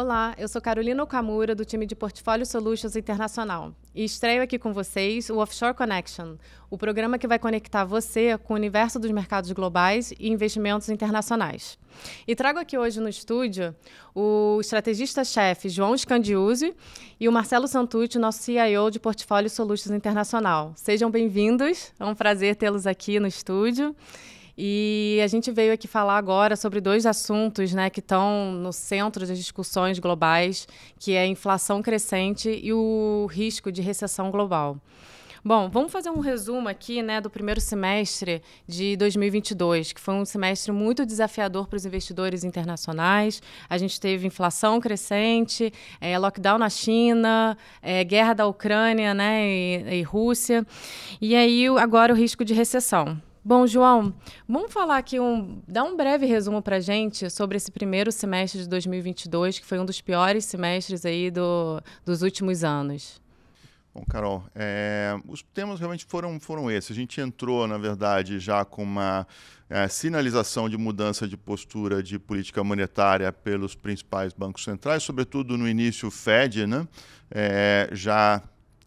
Olá, eu sou Carolina Okamura, do time de Portfólio Solutions Internacional, e estreio aqui com vocês o Offshore Connection, o programa que vai conectar você com o universo dos mercados globais e investimentos internacionais. E trago aqui hoje no estúdio o estrategista-chefe João Scandiuzzi e o Marcelo Santucci, nosso CIO de Portfólio Solutions Internacional. Sejam bem-vindos, é um prazer tê-los aqui no estúdio. E a gente veio aqui falar agora sobre dois assuntos né, que estão no centro das discussões globais, que é a inflação crescente e o risco de recessão global. Bom, vamos fazer um resumo aqui né, do primeiro semestre de 2022, que foi um semestre muito desafiador para os investidores internacionais. A gente teve inflação crescente, é, lockdown na China, é, guerra da Ucrânia né, e, e Rússia, e aí agora o risco de recessão. Bom, João, vamos falar aqui um, dar um breve resumo para gente sobre esse primeiro semestre de 2022, que foi um dos piores semestres aí do, dos últimos anos. Bom, Carol, é, os temas realmente foram, foram esses. A gente entrou, na verdade, já com uma é, sinalização de mudança de postura de política monetária pelos principais bancos centrais, sobretudo no início o Fed, né? É, já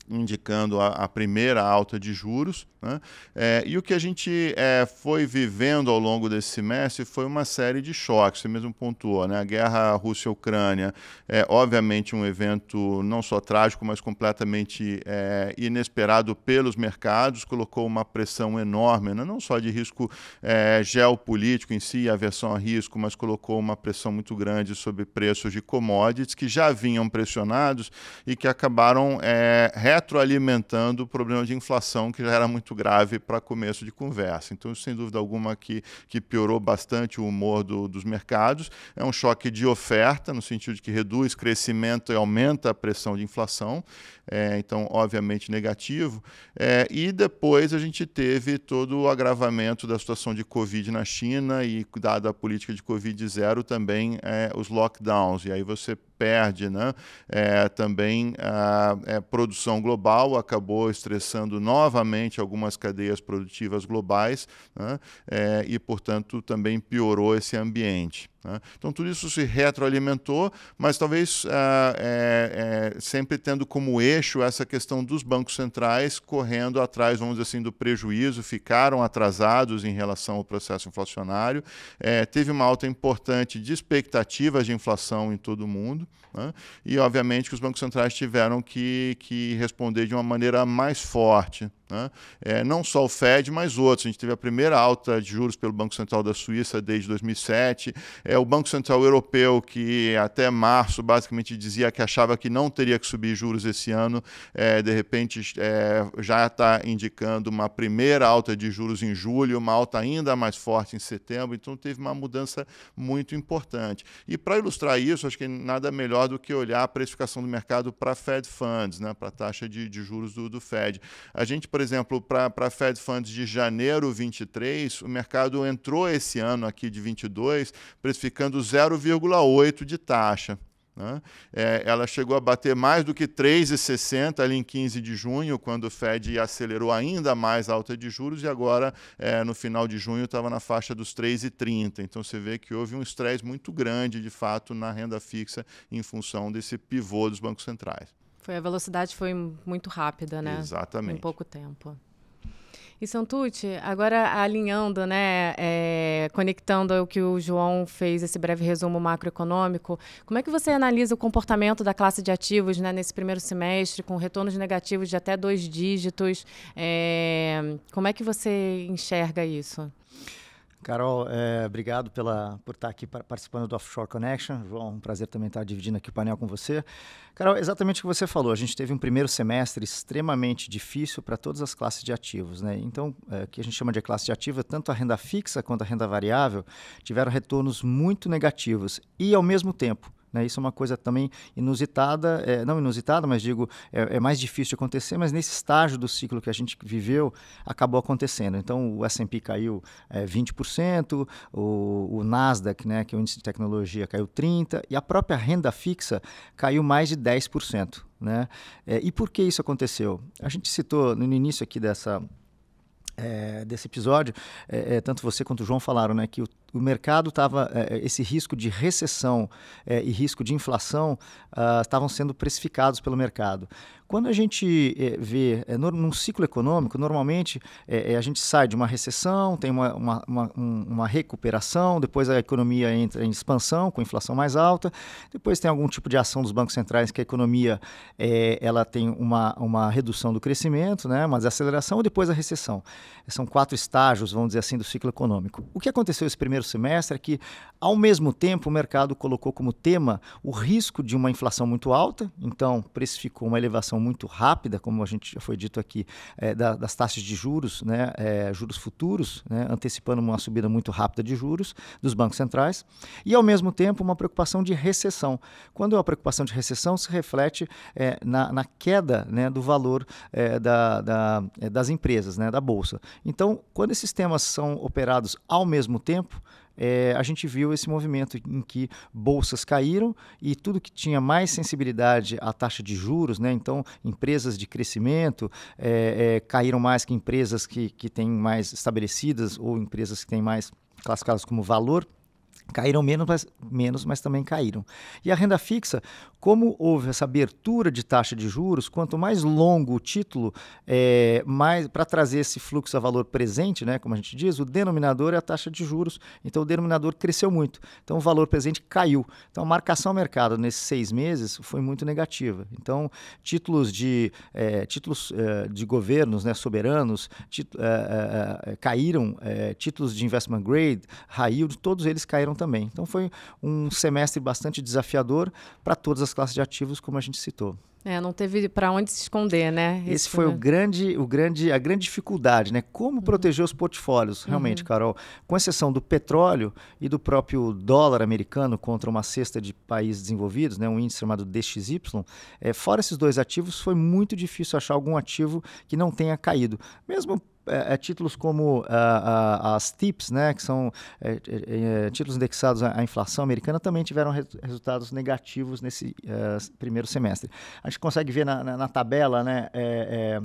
indicando a, a, primeira alta de juros. Né? É, e o que a gente é, foi vivendo ao longo desse semestre foi uma série de choques, você mesmo pontuou. Né? A guerra Rússia-Ucrânia é obviamente um evento não só trágico, mas completamente é, inesperado pelos mercados, colocou uma pressão enorme, né? não só de risco é, geopolítico em si, aversão a risco, mas colocou uma pressão muito grande sobre preços de commodities que já vinham pressionados e que acabaram é, retroalimentando o problema de inflação que já era muito grave para começo de conversa. Então, sem dúvida alguma, que, que piorou bastante o humor do, dos mercados. É um choque de oferta, no sentido de que reduz crescimento e aumenta a pressão de inflação, é, então, obviamente, negativo. É, e depois a gente teve todo o agravamento da situação de Covid na China e, dada a política de Covid zero, também é, os lockdowns. E aí você perde, né? É, também a é, produção global acabou estressando novamente algumas cadeias produtivas globais né? é, e, portanto, também piorou esse ambiente. Né? Então, tudo isso se retroalimentou, mas talvez ah, é, é, sempre tendo como eixo essa questão dos bancos centrais correndo atrás, vamos dizer assim, do prejuízo, ficaram atrasados em relação ao processo inflacionário. É, teve uma alta importante de expectativas de inflação em todo o mundo, né? e obviamente que os bancos centrais tiveram que, que responder de uma maneira mais forte. Né? É, não só o Fed, mas outros. A gente teve a primeira alta de juros pelo Banco Central da Suíça desde 2007. É o Banco Central Europeu, que até março basicamente dizia que achava que não teria que subir juros esse ano, é, de repente é, já está indicando uma primeira alta de juros em julho, uma alta ainda mais forte em setembro, então teve uma mudança muito importante. E para ilustrar isso, acho que nada melhor do que olhar a precificação do mercado para Fed Funds, né, para a taxa de, de juros do, do, Fed. A gente, por exemplo, para Fed Funds de janeiro 23, o mercado entrou esse ano aqui de 22, precificando ficando 0,8 de taxa. Né? É, ela chegou a bater mais do que 3,60 ali em 15 de junho, quando o Fed acelerou ainda mais a alta de juros, e agora, é, no final de junho, estava na faixa dos 3,30. Então você vê que houve um estresse muito grande, de fato, na renda fixa em função desse pivô dos bancos centrais. Foi, a velocidade foi muito rápida, né? Exatamente. Em pouco tempo. E Santucci, agora alinhando, né, é, conectando o que o João fez, esse breve resumo macroeconômico, como é que você analisa o comportamento da classe de ativos né, nesse primeiro semestre, com retornos negativos de até dois dígitos? É, como é que você enxerga isso? Carol, é, obrigado pela, por estar aqui participando do Offshore Connection. João, um prazer também estar dividindo aqui o painel com você. Carol, exatamente o que você falou, a gente teve um primeiro semestre extremamente difícil para todas as classes de ativos. Né? Então, é, o que a gente chama de classe de ativa, é tanto a renda fixa quanto a renda variável tiveram retornos muito negativos e, ao mesmo tempo, né? Isso é uma coisa também inusitada, é, não inusitada, mas digo, é, é, mais difícil de acontecer, mas nesse estágio do ciclo que a gente viveu, acabou acontecendo. Então, o S&P caiu é, 20%, o, o Nasdaq, né, que é o índice de tecnologia, caiu 30%, e a própria renda fixa caiu mais de 10%. Né? É, e por que isso aconteceu? A gente citou no início aqui dessa é, desse episódio, é, é, tanto você quanto o João falaram, né, que o, o mercado estava é, é, esse risco de recessão é, e risco de inflação ah, estavam sendo precificados pelo mercado. Quando a gente é, vê é, eh, no, num ciclo econômico, normalmente é, a gente sai de uma recessão, tem uma, uma, uma, uma, recuperação, depois a economia entra em expansão com inflação mais alta, depois tem algum tipo de ação dos bancos centrais que a economia ela tem uma, uma redução do crescimento, né, uma desaceleração e depois a recessão. São quatro estágios, vamos dizer assim, do ciclo econômico. O que aconteceu esse primeiro semestre é que, ao mesmo tempo, o mercado colocou como tema o risco de uma inflação muito alta, então precificou uma elevação muito rápida, como a gente já foi dito aqui, é, da, das taxas de juros, né, é, juros futuros, né, antecipando uma subida muito rápida de juros dos bancos centrais, e ao mesmo tempo uma preocupação de recessão. Quando é a preocupação de recessão se reflete é, na, na, queda né, do valor é, da, da, é, das empresas, né, da bolsa. Então, quando esses temas são operados ao mesmo tempo, é, a gente viu esse movimento em que bolsas caíram e tudo que tinha mais sensibilidade à taxa de juros, né? então empresas de crescimento é, é, caíram mais que empresas que, que têm mais estabelecidas ou empresas que têm mais classificadas como valor caíram menos mas, menos, mas também caíram. E a renda fixa, como houve essa abertura de taxa de juros, quanto mais longo o título, é, mais para trazer esse fluxo a valor presente, né, como a gente diz, o denominador é a taxa de juros. Então o denominador cresceu muito. Então o valor presente caiu. Então a marcação ao mercado nesses seis meses foi muito negativa. Então títulos de é, títulos é, de governos, né, soberanos, é, é, é, caíram, títulos de investment grade, raio, todos eles caíram caíram também. Então foi um semestre bastante desafiador para todas as classes de ativos, como a gente citou. É, não teve para onde se esconder, né? Esse, foi né? o é. grande, o grande, a grande dificuldade, né? Como uhum. proteger os portfólios, uhum. realmente, uhum. Carol. Com exceção do petróleo e do próprio dólar americano contra uma cesta de países desenvolvidos, né? Um índice chamado DXY. É, fora esses dois ativos, foi muito difícil achar algum ativo que não tenha caído. Mesmo é, é, títulos como ah, ah, as TIPS, né, que são é, é, é, títulos indexados à, à, inflação americana, também tiveram re resultados negativos nesse eh, primeiro semestre. A gente consegue ver na, na, na tabela, né, é,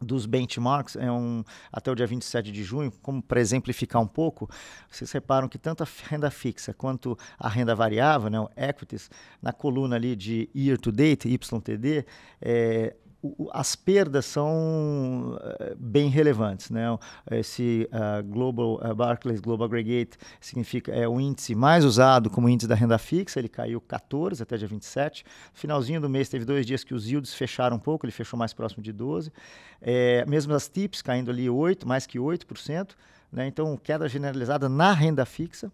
dos benchmarks é um, até o dia 27 de junho, como para exemplificar um pouco, vocês reparam que tanto a renda fixa quanto a renda variável, né, o equities, na coluna ali de year to date, YTD, é, as perdas são eh, bem relevantes, né? Esse uh, Global uh, Barclays Global Aggregate significa é o índice mais usado como índice da renda fixa, ele caiu 14 até dia 27. Finalzinho do mês teve dois dias que os yields fecharam um pouco, ele fechou mais próximo de 12. É, mesmo as TIPS caindo ali 8, mais que 8%, né? Então, queda generalizada na renda fixa.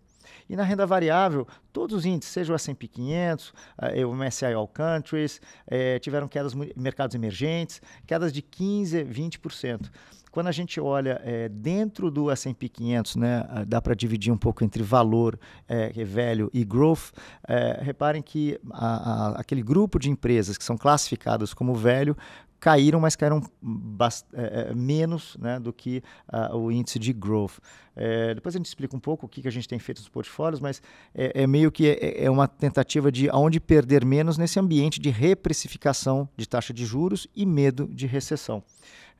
E na renda variável, todos os índices, seja o S&P 500, eh, o MSCI All Countries, eh, tiveram quedas mercados emergentes, quedas de 15, 20%. Quando a gente olha eh, dentro do S&P 500, né, ah, dá para dividir um pouco entre valor, é, velho e growth. reparem que a, a, aquele grupo de empresas que são classificadas como velho caíram, mas caíram é, é, menos né, do que uh, o índice de growth. É, depois a gente explica um pouco o que, que a gente tem feito nos portfólios, mas é, é meio que é, é uma tentativa de aonde perder menos nesse ambiente de reprecificação de taxa de juros e medo de recessão.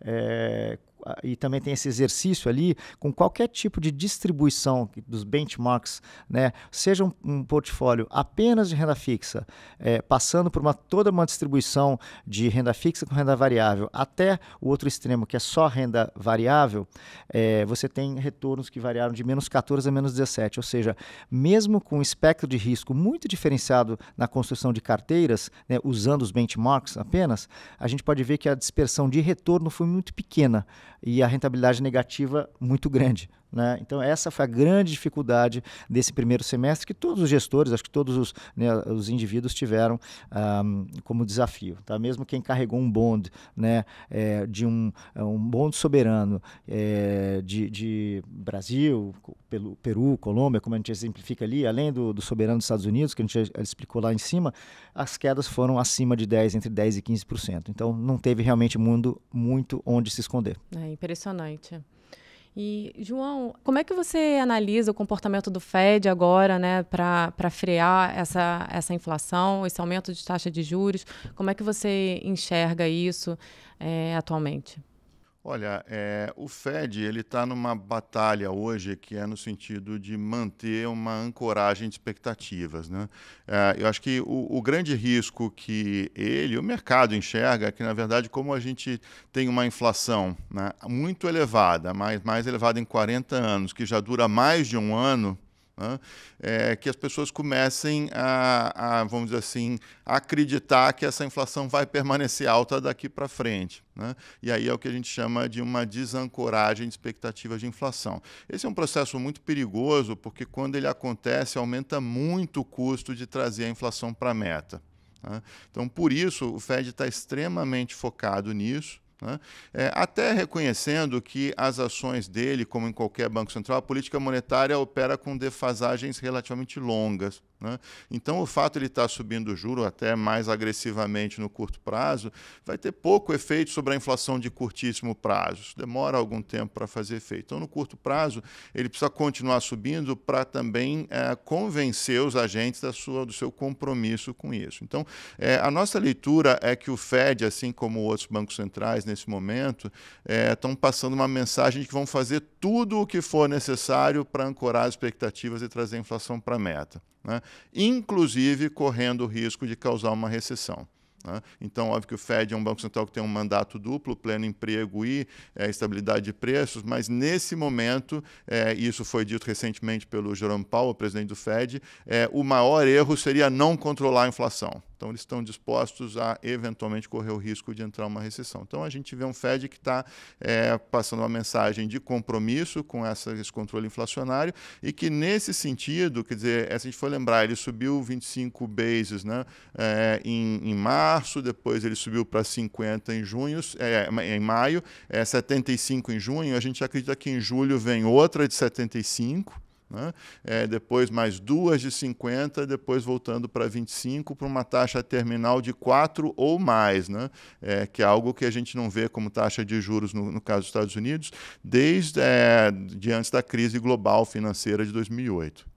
É, e também tem esse exercício ali com qualquer tipo de distribuição dos benchmarks, né? seja um, um portfólio apenas de renda fixa, é, passando por uma, toda uma distribuição de renda fixa com renda variável, até o outro extremo, que é só renda variável, é, você tem retornos que variaram de menos 14 a menos 17. Ou seja, mesmo com um espectro de risco muito diferenciado na construção de carteiras, né, usando os benchmarks apenas, a gente pode ver que a dispersão de retorno foi muito pequena e a rentabilidade negativa muito grande. Né? Então, essa foi a grande dificuldade desse primeiro semestre que todos os gestores, acho que todos os, né, os indivíduos tiveram um, como desafio. Tá? Mesmo quem carregou um bond né, é, de um, é, um bond soberano é, de, de, Brasil, Peru, Peru, Colômbia, como a gente exemplifica ali, além do, do soberano dos Estados Unidos, que a gente explicou lá em cima, as quedas foram acima de 10%, entre 10% e 15%. Então, não teve realmente mundo muito onde se esconder. É impressionante. E, João, como é que você analisa o comportamento do Fed agora, né, para frear essa, essa inflação, esse aumento de taxa de juros? Como é que você enxerga isso é, atualmente? Olha, é, o Fed ele está numa batalha hoje que é no sentido de manter uma ancoragem de expectativas, né? É, eu acho que o, o, grande risco que ele, o mercado enxerga, é que na verdade como a gente tem uma inflação né, muito elevada, mais mais elevada em 40 anos, que já dura mais de um ano, né? é, que as pessoas comecem a, a, vamos dizer assim, acreditar que essa inflação vai permanecer alta daqui para frente. Né? E aí é o que a gente chama de uma desancoragem de expectativas de inflação. Esse é um processo muito perigoso, porque quando ele acontece, aumenta muito o custo de trazer a inflação para a meta. Né? Então, por isso, o Fed está extremamente focado nisso. Né? É, até reconhecendo que as ações dele, como em qualquer banco central, a política monetária opera com defasagens relativamente longas. Né? Então, o fato de ele tá estar subindo o juro até mais agressivamente no curto prazo vai ter pouco efeito sobre a inflação de curtíssimo prazo. Isso demora algum tempo para fazer efeito. Então, no curto prazo, ele precisa continuar subindo para também é, convencer os agentes da sua, do seu compromisso com isso. Então, é, a nossa leitura é que o Fed, assim como outros bancos centrais nesse momento, estão é, passando uma mensagem de que vão fazer tudo o que for necessário para ancorar as expectativas e trazer a inflação para a meta né? inclusive correndo o risco de causar uma recessão. Né? Então, óbvio que o Fed é um banco central que tem um mandato duplo, pleno emprego e é, estabilidade de preços, mas nesse momento, é, isso foi dito recentemente pelo Jerome Powell, presidente do Fed, é, o maior erro seria não controlar a inflação. Então, eles estão dispostos a eventualmente correr o risco de entrar uma recessão. Então, a gente vê um Fed que está é, passando uma mensagem de compromisso com essa, esse controle inflacionário e que, nesse sentido, quer dizer, é, se a gente for lembrar, ele subiu 25 bases né, é, em, em, março, depois ele subiu para 50 em junho, é, em maio, é, 75 em junho. A gente acredita que em julho vem outra de 75. Né? É, depois mais duas de 50, depois voltando para 25, para uma taxa terminal de 4 ou mais, né? É, que é algo que a gente não vê como taxa de juros, no, no caso dos Estados Unidos, desde é, de antes da crise global financeira de 2008.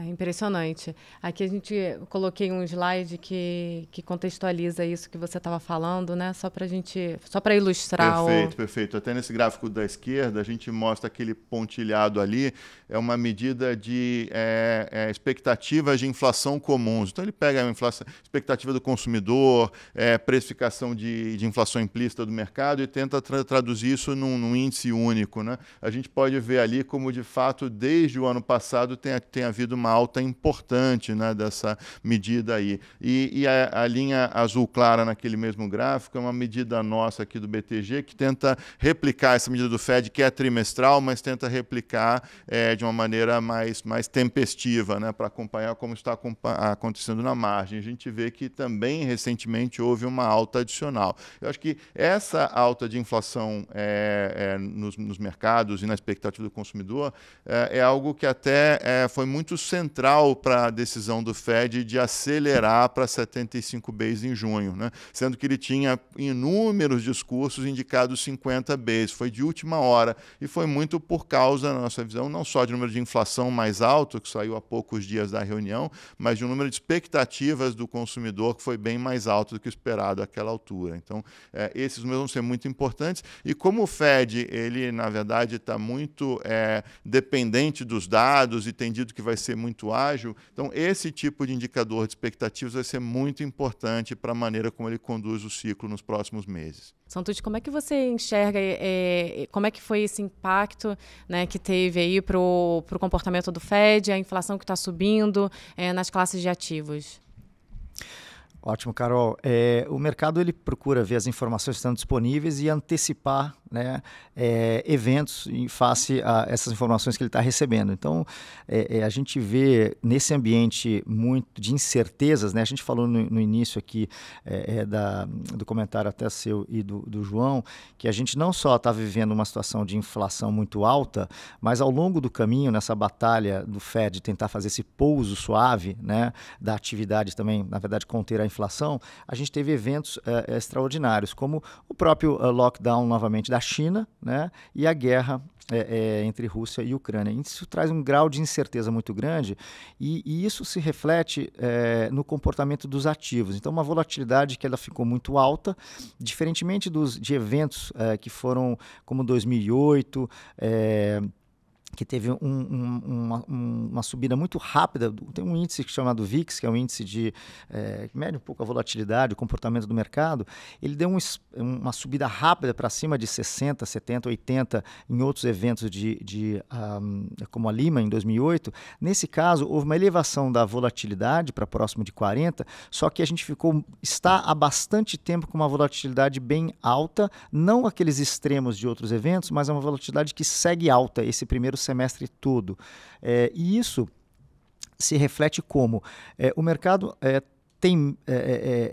É impressionante. Aqui a gente coloquei um slide que, que contextualiza isso que você estava falando, né? Só para gente, só para ilustrar. Perfeito, o... perfeito. Até nesse gráfico da esquerda a gente mostra aquele pontilhado ali é uma medida de é, é, expectativas de inflação comuns. Então ele pega a inflação, expectativa do consumidor, é, precificação de, de inflação implícita do mercado e tenta tra traduzir isso num, num, índice único, né? A gente pode ver ali como de fato desde o ano passado tem, tem havido uma uma alta importante né, dessa medida aí. E, e a, a, linha azul clara naquele mesmo gráfico é uma medida nossa aqui do BTG que tenta replicar essa medida do Fed, que é trimestral, mas tenta replicar é, de uma maneira mais, mais tempestiva né, para acompanhar como está acontecendo na margem. A gente vê que também recentemente houve uma alta adicional. Eu acho que essa alta de inflação é, é, nos, nos, mercados e na expectativa do consumidor é, é algo que até é, foi muito central para a decisão do Fed de acelerar para 75 Bs em junho, né? sendo que ele tinha inúmeros discursos indicados 50 Bs. Foi de última hora e foi muito por causa, na nossa visão, não só de número de inflação mais alto, que saiu há poucos dias da reunião, mas de um número de expectativas do consumidor que foi bem mais alto do que esperado àquela altura. Então, é, esses números vão ser muito importantes. E como o Fed, ele, na verdade, está muito é, dependente dos dados e tem dito que vai ser muito ágil. Então, esse tipo de indicador de expectativas vai ser muito importante para a maneira como ele conduz o ciclo nos próximos meses. Santucci, como é que você enxerga, é, como é que foi esse impacto né, que teve aí para o comportamento do Fed, a inflação que está subindo é, nas classes de ativos? Ótimo, Carol. É, o mercado ele procura ver as informações que estão disponíveis e antecipar né, é, eventos em face a essas informações que ele está recebendo. Então, é, é, a gente vê nesse ambiente muito de incertezas, né, a gente falou no, no início aqui é, é, da, do comentário até seu e do, do, João, que a gente não só está vivendo uma situação de inflação muito alta, mas ao longo do caminho, nessa batalha do Fed tentar fazer esse pouso suave né, da atividade também, na verdade, conter a inflação, a gente teve eventos uh, extraordinários, como o próprio uh, lockdown novamente da China né, e a guerra entre Rússia e Ucrânia. Isso traz um grau de incerteza muito grande e, e isso se reflete no comportamento dos ativos. Então, uma volatilidade que ela ficou muito alta, diferentemente dos, de eventos que foram como 2008, que teve um, um, uma, uma, subida muito rápida. Tem um índice chamado VIX, que é um índice de, é, que mede um pouco a volatilidade, o comportamento do mercado. Ele deu um, uma subida rápida para cima de 60, 70, 80 em outros eventos de, de um, como a Lima em 2008. Nesse caso, houve uma elevação da volatilidade para próximo de 40, só que a gente ficou está há bastante tempo com uma volatilidade bem alta, não aqueles extremos de outros eventos, mas é uma volatilidade que segue alta esse primeiro semestre todo. É, e isso se reflete como é, o mercado é, tem é, é,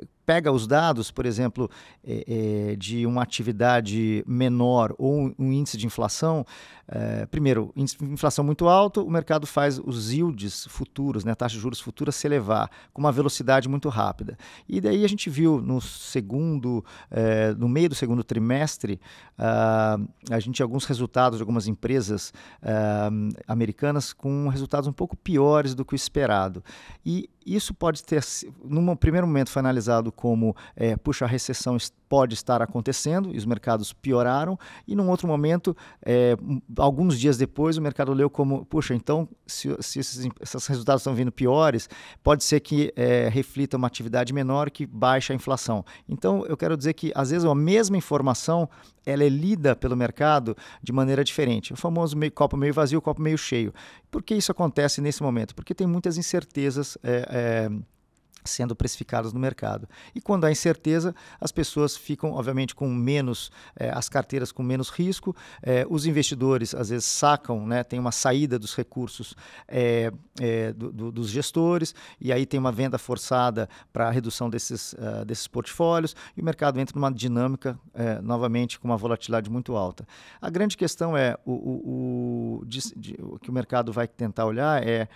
é, pega os dados, por exemplo, é, é, de uma atividade menor ou um índice de inflação, é, primeiro, índice de inflação muito alto, o mercado faz os yields futuros, né, a taxa de juros futura se elevar com uma velocidade muito rápida. E daí a gente viu no segundo, é, no meio do segundo trimestre, ah, a gente alguns resultados de algumas empresas ah, americanas com resultados um pouco piores do que o esperado. E isso pode ter, num primeiro momento, foi analisado como, é, puxa, a recessão pode estar acontecendo, e os mercados pioraram, e num outro momento, é, alguns dias depois, o mercado leu como, puxa, então, se, se esses, esses, resultados estão vindo piores, pode ser que é, reflita uma atividade menor que baixa a inflação. Então, eu quero dizer que, às vezes, a mesma informação, ela é lida pelo mercado de maneira diferente. O famoso meio, copo meio vazio, copo meio cheio. Por que isso acontece nesse momento? Porque tem muitas incertezas é, é sendo precificados no mercado. E quando há incerteza, as pessoas ficam, obviamente, com menos, eh, as carteiras com menos risco, eh, os investidores às vezes sacam, né, tem uma saída dos recursos eh, eh do, do, dos gestores, e aí tem uma venda forçada para a redução desses, uh, desses portfólios, e o mercado entra numa dinâmica, eh, novamente, com uma volatilidade muito alta. A grande questão é, o, o, o de, de, o que o mercado vai tentar olhar é,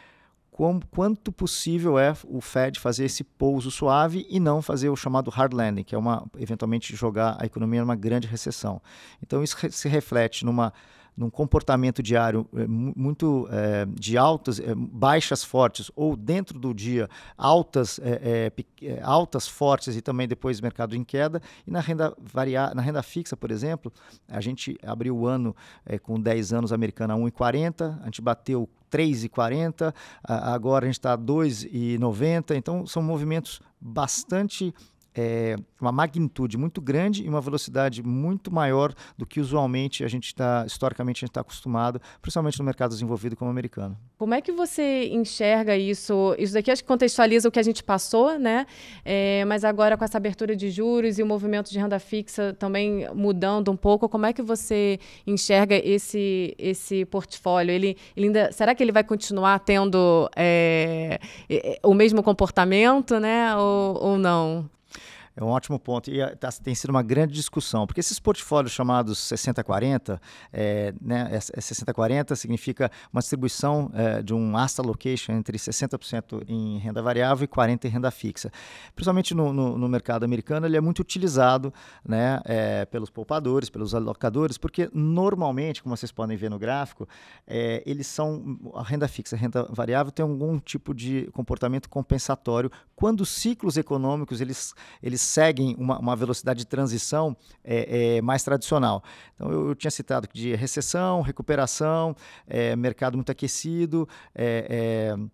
quanto possível é o Fed fazer esse pouso suave e não fazer o chamado hard landing, que é uma eventualmente jogar a economia numa grande recessão. Então isso se reflete numa num comportamento diário eh, muito é, de altas, é, baixas fortes, ou dentro do dia altas, é, altas fortes e também depois mercado em queda. E na renda, varia, na renda fixa, por exemplo, a gente abriu o ano com 10 anos americana 1,40, a gente bateu 3,40, agora a gente está 2,90, então são movimentos bastante é, uma magnitude muito grande e uma velocidade muito maior do que usualmente a gente está, historicamente, a gente está acostumado, principalmente no mercado desenvolvido como o americano. Como é que você enxerga isso? Isso daqui acho que contextualiza o que a gente passou, né? É, mas agora com essa abertura de juros e o movimento de renda fixa também mudando um pouco, como é que você enxerga esse, esse portfólio? Ele, ele ainda, será que ele vai continuar tendo é, é o mesmo comportamento, né? ou, ou não? É um ótimo ponto. E eh, tá, tem sido uma grande discussão, porque esses portfólios chamados 60-40, é, eh, né, é 60-40 é significa uma distribuição é, de um asset allocation entre 60% em renda variável e 40% em renda fixa. Principalmente no, no, no mercado americano, ele é muito utilizado né, é, pelos poupadores, pelos alocadores, porque normalmente, como vocês podem ver no gráfico, eles são a renda fixa, a renda variável tem algum tipo de comportamento compensatório quando os ciclos econômicos eles, eles seguem uma, uma velocidade de transição é, é, mais tradicional. Então, eu, eu, tinha citado de recessão, recuperação, é, mercado muito aquecido, é, é,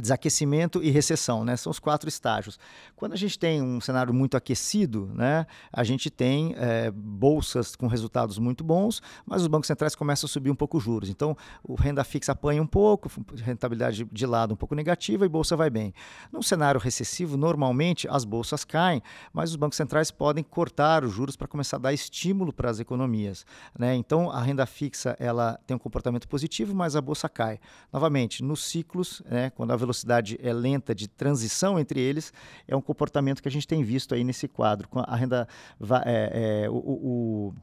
desaquecimento e recessão, né? São os quatro estágios. Quando a gente tem um cenário muito aquecido, né? A gente tem é, bolsas com resultados muito bons, mas os bancos centrais começam a subir um pouco os juros. Então, o renda fixa apanha um pouco, rentabilidade de lado um pouco negativa e bolsa vai bem. Num cenário recessivo, normalmente as bolsas caem, mas os bancos centrais podem cortar os juros para começar a dar estímulo para as economias, né? Então, a renda fixa ela tem um comportamento positivo, mas a bolsa cai. Novamente, nos ciclos, né? Quando a velocidade é, lenta de transição entre eles, é um comportamento que a gente tem visto aí nesse quadro. A renda. É, é, o, o,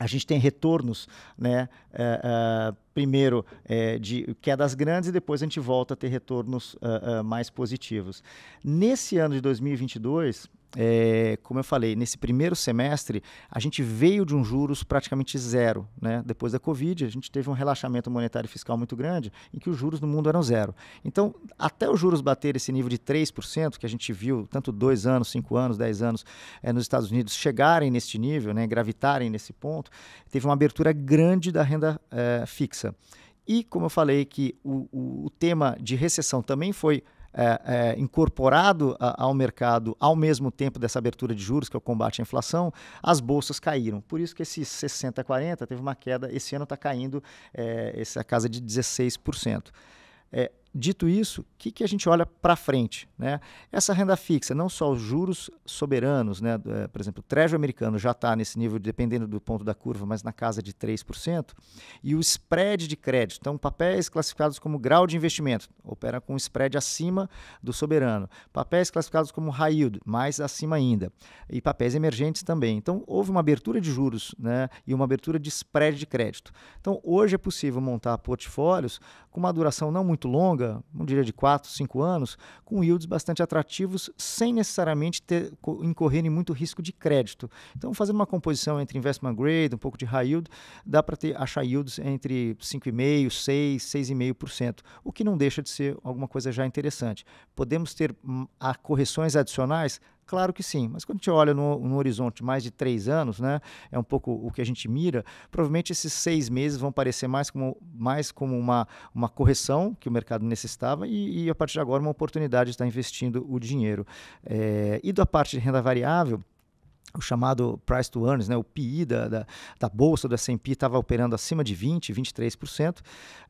a gente tem retornos, né? É, é, primeiro é, de quedas grandes e depois a gente volta a ter retornos uh, uh, mais positivos. Nesse ano de 2022, é, como eu falei, nesse primeiro semestre, a gente veio de um juros praticamente zero. Né? Depois da Covid, a gente teve um relaxamento monetário e fiscal muito grande, em que os juros no mundo eram zero. Então, até os juros bater esse nível de 3%, que a gente viu tanto dois anos, cinco anos, dez anos é, nos Estados Unidos chegarem neste nível, né, gravitarem nesse ponto, teve uma abertura grande da renda é, fixa. E, como eu falei, que o, o, o tema de recessão também foi é, é, incorporado a, ao mercado ao mesmo tempo dessa abertura de juros, que é o combate à inflação, as bolsas caíram. Por isso que esse 60 40 teve uma queda, esse ano está caindo é, essa casa de 16%. É, Dito isso, o que, que a gente olha para frente? Né? Essa renda fixa, não só os juros soberanos, né? É, por exemplo, o trejo americano já está nesse nível, dependendo do ponto da curva, mas na casa de 3%, e o spread de crédito, então papéis classificados como grau de investimento, opera com spread acima do soberano, papéis classificados como high yield, mais acima ainda, e papéis emergentes também. Então, houve uma abertura de juros né? e uma abertura de spread de crédito. Então, hoje é possível montar portfólios com uma duração não muito longa, longa, não diria de 4, 5 anos, com yields bastante atrativos, sem necessariamente ter, incorrer em muito risco de crédito. Então, fazendo uma composição entre investment grade, um pouco de high yield, dá para achar yields entre 5,5%, 6%, 6,5%, o que não deixa de ser alguma coisa já interessante. Podemos ter hum, correções adicionais? Claro que sim, mas quando a gente olha no, no horizonte mais de três anos, né, é um pouco o que a gente mira, provavelmente esses seis meses vão parecer mais como, mais como uma, uma correção que o mercado necessitava e, e a partir de agora uma oportunidade de estar investindo o dinheiro. É, e da parte de renda variável, o chamado price to earnings, né, o PI da, da, da bolsa do S&P estava operando acima de 20, 23%.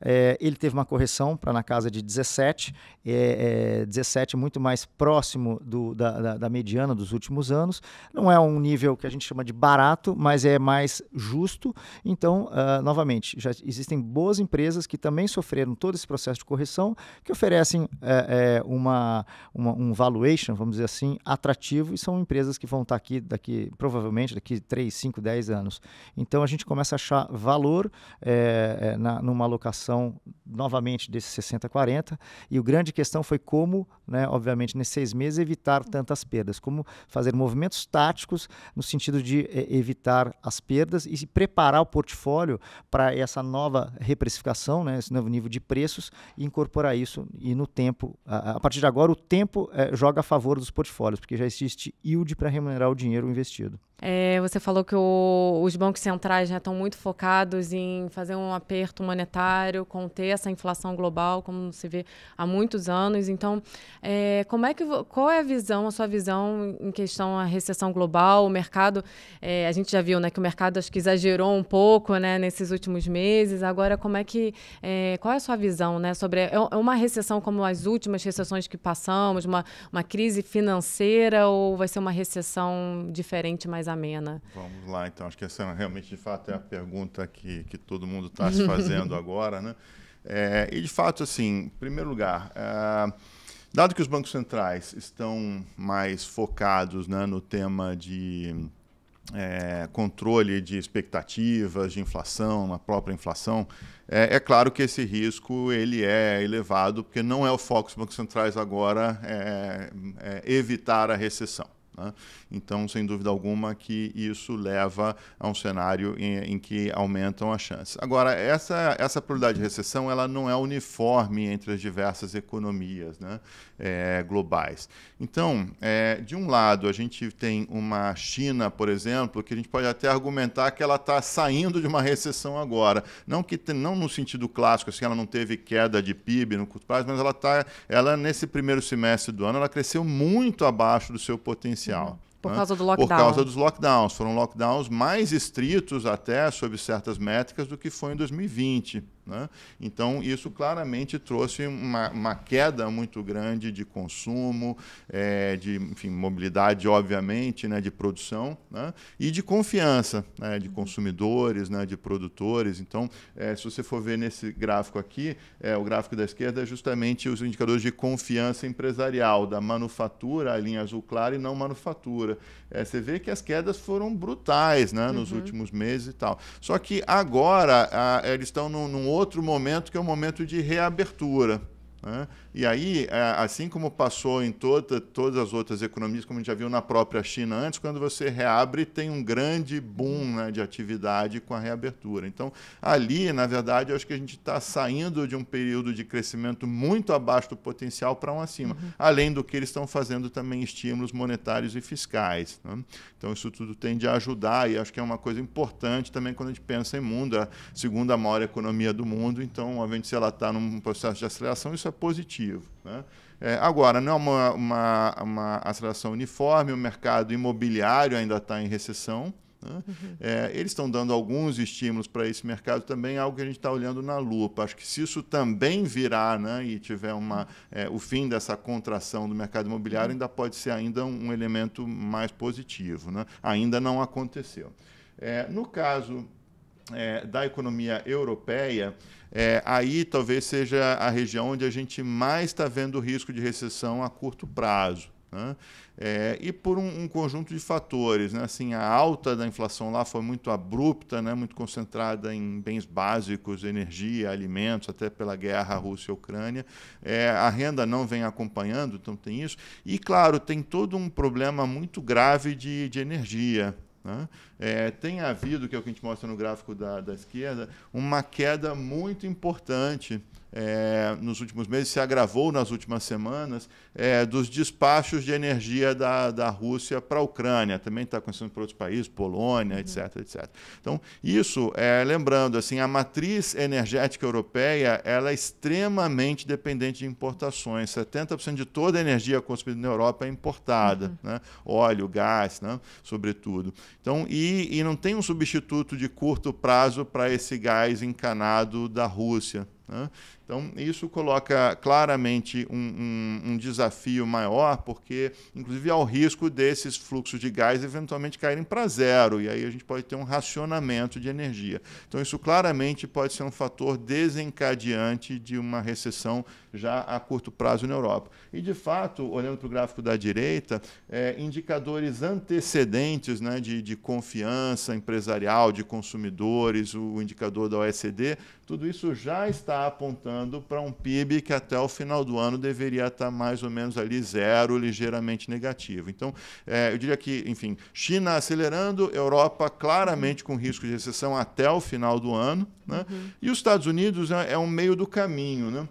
É, ele teve uma correção para na casa de 17, é, é, 17 muito mais próximo do, da, da, da, mediana dos últimos anos. Não é um nível que a gente chama de barato, mas é mais justo. Então, uh, novamente, já existem boas empresas que também sofreram todo esse processo de correção, que oferecem é, é uma, uma, um valuation, vamos dizer assim, atrativo e são empresas que vão estar tá aqui daqui daqui, provavelmente daqui 3, 5, 10 anos. Então a gente começa a achar valor é, na, numa alocação novamente desse 60-40 e a grande questão foi como, né, obviamente, nesses seis meses evitar tantas perdas, como fazer movimentos táticos no sentido de é, evitar as perdas e preparar o portfólio para essa nova reprecificação, né, esse novo nível de preços e incorporar isso e no tempo, a, a partir de agora o tempo é, joga a favor dos portfólios, porque já existe yield para remunerar o dinheiro investido investido. É, você falou que o, os bancos centrais já estão muito focados em fazer um aperto monetário, conter essa inflação global, como se vê há muitos anos. Então, é, como é que qual é a visão, a sua visão em questão à recessão global? O mercado, é, a gente já viu, né, que o mercado acho que exagerou um pouco, né, nesses últimos meses. Agora, como é que é, qual é a sua visão, né, sobre é, é uma recessão como as últimas recessões que passamos, uma, uma crise financeira ou vai ser uma recessão diferente mais amena. Vamos lá, então. Acho que essa realmente, de fato, é a pergunta que, que todo mundo está se fazendo agora. Né? É, e, de fato, assim, em primeiro lugar, é, dado que os bancos centrais estão mais focados né, no tema de é, controle de expectativas de inflação, na própria inflação, é, é, claro que esse risco ele é elevado, porque não é o foco dos bancos centrais agora é, é evitar a recessão. Né? Então, sem dúvida alguma, que isso leva a um cenário em, em, que aumentam as chances. Agora, essa, essa probabilidade de recessão ela não é uniforme entre as diversas economias. Né? é, globais. Então, é, de um lado, a gente tem uma China, por exemplo, que a gente pode até argumentar que ela está saindo de uma recessão agora. Não que não no sentido clássico, assim, ela não teve queda de PIB no curto prazo, mas ela está, ela nesse primeiro semestre do ano, ela cresceu muito abaixo do seu potencial. Uhum. Por né? causa do lockdown. Por causa dos lockdowns. Foram lockdowns mais estritos até, sob certas métricas, do que foi em 2020. Né? Então, isso claramente trouxe uma, uma, queda muito grande de consumo, é, de enfim, mobilidade, obviamente, né, de produção né? e de confiança né, de uhum. consumidores, né, de produtores. Então, é, se você for ver nesse gráfico aqui, é, o gráfico da esquerda é justamente os indicadores de confiança empresarial, da manufatura, a linha azul clara e não manufatura. É, você vê que as quedas foram brutais né, nos uhum. últimos meses e tal. Só que agora a, eles estão num, num outro momento que é o momento de reabertura. Né? E aí, é, assim como passou em toda, todas as outras economias, como a gente já viu na própria China antes, quando você reabre, tem um grande boom né, de atividade com a reabertura. Então, ali, na verdade, eu acho que a gente está saindo de um período de crescimento muito abaixo do potencial para um acima, uhum. além do que eles estão fazendo também estímulos monetários e fiscais. Né? Então, isso tudo tende a ajudar e acho que é uma coisa importante também quando a gente pensa em mundo, é a segunda maior economia do mundo, então, obviamente, se ela está num processo de aceleração, isso é positivo positivo. Né? É, agora, não é uma, uma, uma, aceleração uniforme, o mercado imobiliário ainda está em recessão. Né? Uhum. É, eles estão dando alguns estímulos para esse mercado também, algo que a gente está olhando na lupa. Acho que se isso também virar né, e tiver uma, é, o fim dessa contração do mercado imobiliário, uhum. ainda pode ser ainda um, um elemento mais positivo. Né? Ainda não aconteceu. É, no caso é, da economia europeia, é, aí talvez seja a região onde a gente mais está vendo risco de recessão a curto prazo. Né? É, e por um, um, conjunto de fatores. Né? Assim, a alta da inflação lá foi muito abrupta, né? muito concentrada em bens básicos, energia, alimentos, até pela guerra Rússia-Ucrânia. É, a renda não vem acompanhando, então tem isso. E, claro, tem todo um problema muito grave de, de energia. Né? É, tem havido, que é o que a gente mostra no gráfico da, da esquerda, uma queda muito importante é, nos últimos meses, se agravou nas últimas semanas, é, dos despachos de energia da, da Rússia para a Ucrânia. Também está acontecendo para outros países, Polônia, etc, uhum. etc. Então, isso, é, lembrando, assim, a matriz energética europeia ela é extremamente dependente de importações. 70% de toda a energia consumida na Europa é importada, uhum. né? óleo, gás, né? sobretudo. Então, e, e não tem um substituto de curto prazo para esse gás encanado da Rússia. Né? Então, isso coloca claramente um, um, um, desafio maior, porque, inclusive, há o risco desses fluxos de gás eventualmente caírem para zero, e aí a gente pode ter um racionamento de energia. Então, isso claramente pode ser um fator desencadeante de uma recessão já a curto prazo na Europa. E, de fato, olhando para o gráfico da direita, é, indicadores antecedentes né, de, de confiança empresarial, de consumidores, o indicador da OECD, tudo isso já está apontando para um PIB que até o final do ano deveria estar tá mais ou menos ali zero, ligeiramente negativo. Então, é, eu diria que, enfim, China acelerando, Europa claramente com risco de recessão até o final do ano, né? uhum. e os Estados Unidos é, é um meio do caminho. Né?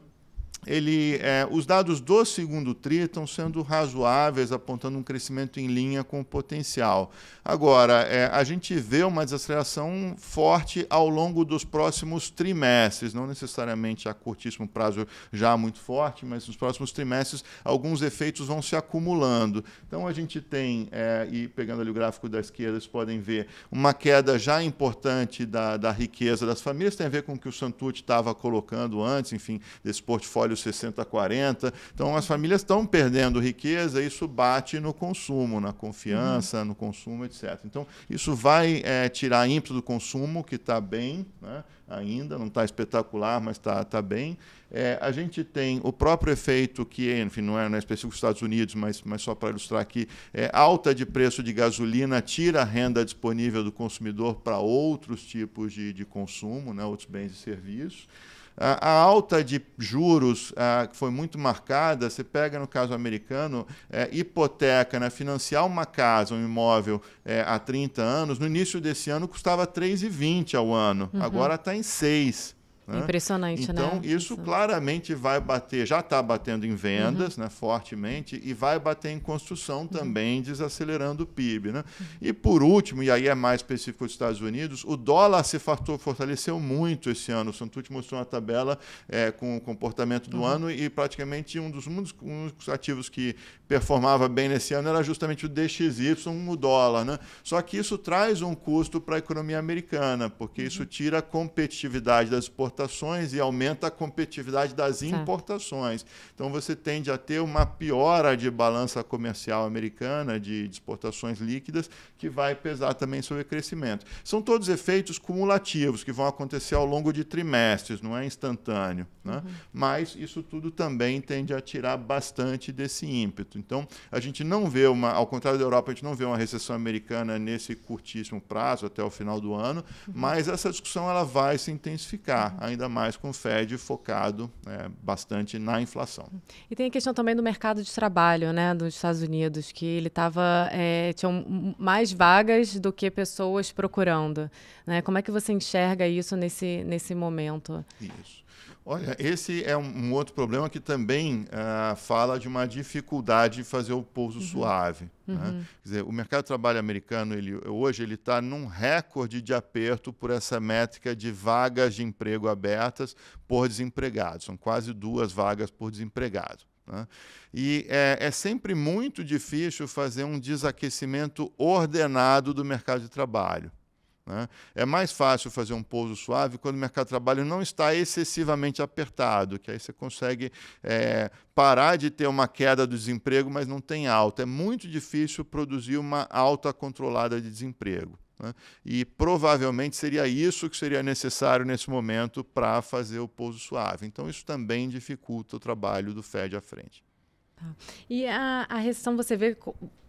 ele, é, os dados do segundo TRI estão sendo razoáveis, apontando um crescimento em linha com o potencial. Agora, é, a gente vê uma desaceleração forte ao longo dos próximos trimestres, não necessariamente a curtíssimo prazo já muito forte, mas nos próximos trimestres alguns efeitos vão se acumulando. Então, a gente tem, é, e pegando ali o gráfico da esquerda, vocês podem ver uma queda já importante da, da riqueza das famílias, tem a ver com o que o Santucci estava colocando antes, enfim, desse portfólio salário 60-40. Então, as famílias estão perdendo riqueza, isso bate no consumo, na confiança, uhum. no consumo, etc. Então, isso vai é, tirar ímpeto do consumo, que está bem né, ainda, não está espetacular, mas está tá bem. É, a gente tem o próprio efeito que, enfim, não é, não é específico dos Estados Unidos, mas, mas só para ilustrar aqui, é, alta de preço de gasolina tira a renda disponível do consumidor para outros tipos de, de consumo, né, outros bens e serviços. A, alta de juros que foi muito marcada, você pega no caso americano, é, hipoteca, né, financiar uma casa, um imóvel é, há 30 anos, no início desse ano custava 3,20 ao ano, uhum. agora está em 6. Né? Impressionante, então, né? Então, isso claramente vai bater, já está batendo em vendas uhum. né, fortemente e vai bater em construção uhum. também, uhum. desacelerando o PIB. Né? E por último, e aí é mais específico dos Estados Unidos, o dólar se fortaleceu muito esse ano. O Santucci mostrou uma tabela é, com o comportamento do uhum. ano e praticamente um dos, um dos ativos que performava bem nesse ano era justamente o DXY, o dólar. Né? Só que isso traz um custo para a economia americana, porque uhum. isso tira a competitividade das exportações exportações e aumenta a competitividade das certo. Tá. importações. Então você tende a ter uma piora de balança comercial americana de, de exportações líquidas que vai pesar também sobre o crescimento. São todos efeitos cumulativos que vão acontecer ao longo de trimestres, não é instantâneo, né? Uhum. Mas isso tudo também tende a tirar bastante desse ímpeto. Então a gente não vê uma, ao contrário da Europa, a gente não vê uma recessão americana nesse curtíssimo prazo até o final do ano, uhum. mas essa discussão ela vai se intensificar ainda mais com o Fed focado né, bastante na inflação. E tem a questão também do mercado de trabalho né, dos Estados Unidos, que ele estava. É, tinham mais vagas do que pessoas procurando. Né? Como é que você enxerga isso nesse, nesse momento? Isso. Olha, esse é um, outro problema que também uh, fala de uma dificuldade de fazer o pouso uhum. suave. Né? Uhum. Né? Quer dizer, o mercado de trabalho americano ele, hoje ele está num recorde de aperto por essa métrica de vagas de emprego abertas por desempregado. São quase duas vagas por desempregado. Né? E é, é, sempre muito difícil fazer um desaquecimento ordenado do mercado de trabalho. Né? É mais fácil fazer um pouso suave quando o mercado de trabalho não está excessivamente apertado, que aí você consegue é, parar de ter uma queda do desemprego, mas não tem alta. É muito difícil produzir uma alta controlada de desemprego. Né? E provavelmente seria isso que seria necessário nesse momento para fazer o pouso suave. Então, isso também dificulta o trabalho do Fed à frente. Tá. E a, a recessão você vê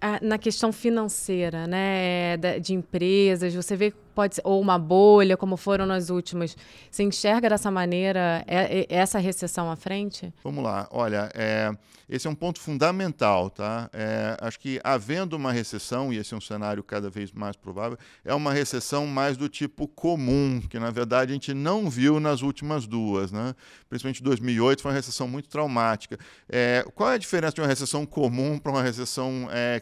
a, na questão financeira, né, de empresas, você vê pode ser, ou uma bolha, como foram nas últimas, se enxerga dessa maneira é, é, essa recessão à frente? Vamos lá, olha, é, esse é um ponto fundamental, tá? É, acho que havendo uma recessão, e esse é um cenário cada vez mais provável, é uma recessão mais do tipo comum, que na verdade a gente não viu nas últimas duas, né? Principalmente 2008 foi uma recessão muito traumática. É, qual é a diferença de uma recessão comum para uma recessão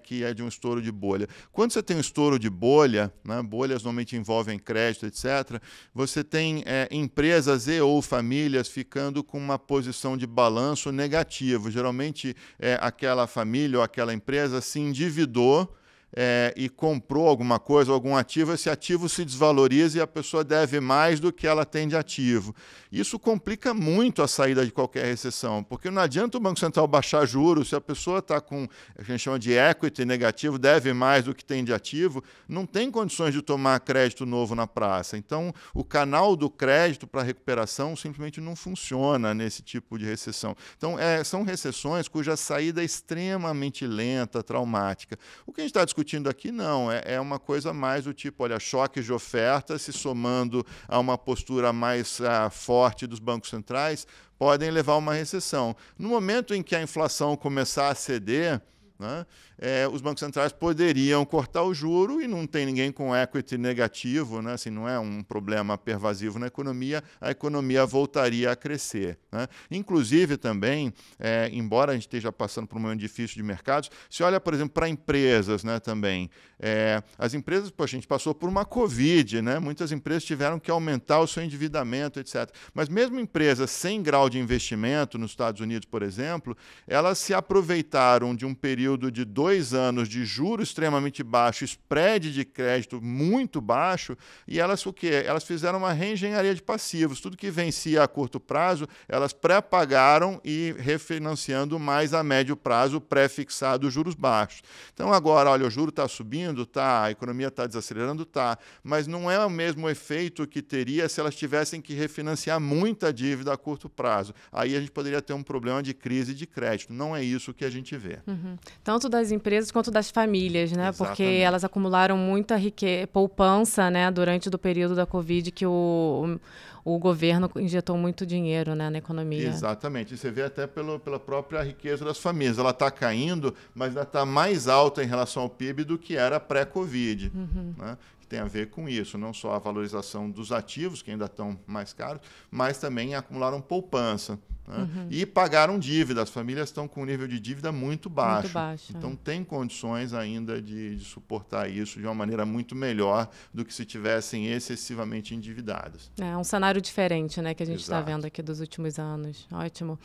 que é de um estouro de bolha? Quando você tem um estouro de bolha, né, bolhas normalmente envolvem crédito, etc., você tem é, empresas e ou famílias ficando com uma posição de balanço negativo. Geralmente, é, aquela família ou aquela empresa se endividou é, e comprou alguma coisa, algum ativo, esse ativo se desvaloriza e a pessoa deve mais do que ela tem de ativo. Isso complica muito a saída de qualquer recessão, porque não adianta o Banco Central baixar juros se a pessoa está com, a gente chama de equity negativo, deve mais do que tem de ativo, não tem condições de tomar crédito novo na praça. Então, o canal do crédito para recuperação simplesmente não funciona nesse tipo de recessão. Então, é, são recessões cuja saída é extremamente lenta, traumática. O que a gente está discutindo discutindo aqui não, é, é uma coisa mais do tipo, olha, choques de oferta se somando a uma postura mais uh, forte dos bancos centrais podem levar a uma recessão. No momento em que a inflação começar a ceder, né? É, os bancos centrais poderiam cortar o juro e não tem ninguém com equity negativo, né? assim, não é um problema pervasivo na economia, a economia voltaria a crescer. Né? Inclusive, também, é, embora a gente esteja passando por um momento difícil de mercados, se olha, por exemplo, para empresas né, também. É, as empresas, poxa, a gente passou por uma Covid, né? muitas empresas tiveram que aumentar o seu endividamento, etc. Mas mesmo empresas sem grau de investimento, nos Estados Unidos, por exemplo, elas se aproveitaram de um período período de dois anos de juros extremamente baixo, spread de crédito muito baixo, e elas o quê? Elas fizeram uma reengenharia de passivos. Tudo que vencia a curto prazo, elas pré-pagaram e refinanciando mais a médio prazo, pré-fixado juros baixos. Então agora, olha, o juro está subindo, tá, a economia está desacelerando, tá, mas não é o mesmo efeito que teria se elas tivessem que refinanciar muita dívida a curto prazo. Aí a gente poderia ter um problema de crise de crédito. Não é isso que a gente vê. Uhum tanto das empresas quanto das famílias, né? Exatamente. Porque elas acumularam muita riqueza, poupança, né? Durante do período da Covid que o, o governo injetou muito dinheiro né, na economia. Exatamente. E você vê até pelo, pela própria riqueza das famílias. Ela está caindo, mas ainda está mais alta em relação ao PIB do que era pré-Covid. Uhum. Né? tem a ver com isso, não só a valorização dos ativos, que ainda estão mais caros, mas também acumularam poupança. Né? Uhum. E pagaram dívida. As famílias estão com um nível de dívida muito baixo. Muito baixo é. então, é. tem condições ainda de, de, suportar isso de uma maneira muito melhor do que se tivessem excessivamente endividadas. É um cenário diferente né, que a gente está vendo aqui dos últimos anos. Ótimo.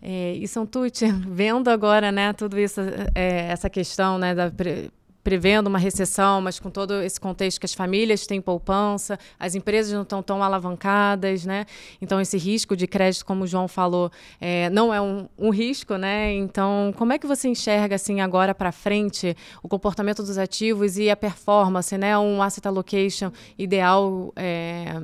É, e, São Tucci, vendo agora né, tudo isso, é, essa questão né, da pre prevendo uma recessão, mas com todo esse contexto que as famílias têm poupança, as empresas não estão tão alavancadas, né? Então esse risco de crédito, como o João falou, é, não é um, um, risco, né? Então como é que você enxerga assim agora para frente o comportamento dos ativos e a performance, né? Um asset allocation ideal é,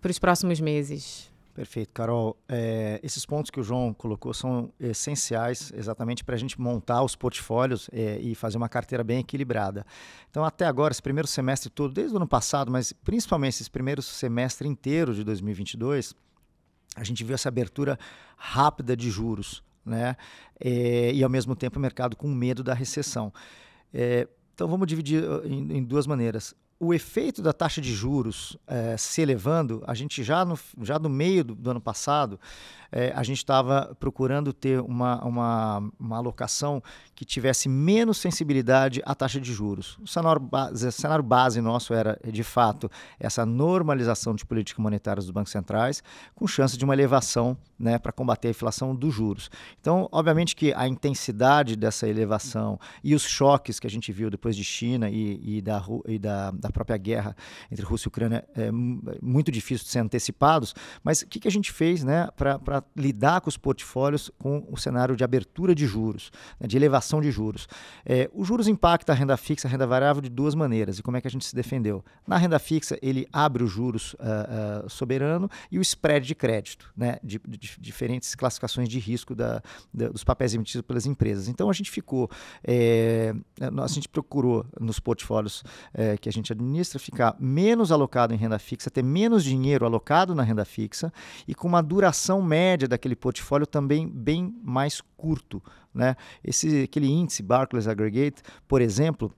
para os próximos meses? Perfeito, Carol. É, esses pontos que o João colocou são essenciais exatamente para a gente montar os portfólios é, e fazer uma carteira bem equilibrada. Então, até agora, esse primeiro semestre todo, desde o ano passado, mas principalmente esse primeiro semestre inteiro de 2022, a gente viu essa abertura rápida de juros, né? É, e ao mesmo tempo o mercado com medo da recessão. É, então, vamos dividir uh, em, em duas maneiras o efeito da taxa de juros é, se elevando, a gente já no, já no meio do, do ano passado é, a gente estava procurando ter uma, uma, uma, alocação que tivesse menos sensibilidade à taxa de juros. O cenário base, cenário base nosso era, de fato, essa normalização de política monetária dos bancos centrais, com chance de uma elevação né, para combater a inflação dos juros. Então, obviamente que a intensidade dessa elevação e os choques que a gente viu depois de China e, e, da, e da, da, própria guerra entre Rússia e Ucrânia é muito difícil de ser antecipados, mas o que, que a gente fez né, para para lidar com os portfólios com o cenário de abertura de juros, né, de elevação de juros. É, os juros impacta a renda fixa, a renda variável de duas maneiras, e como é que a gente se defendeu? Na renda fixa, ele abre os juros uh, uh, soberano e o spread de crédito, né, de, de, de diferentes classificações de risco da, da, dos papéis emitidos pelas empresas. Então, a gente ficou, é, a gente procurou nos portfólios é, que a gente administra ficar menos alocado em renda fixa, ter menos dinheiro alocado na renda fixa e com uma duração média média daquele portfólio também bem mais curto. Né? Esse, aquele índice Barclays Aggregate, por exemplo,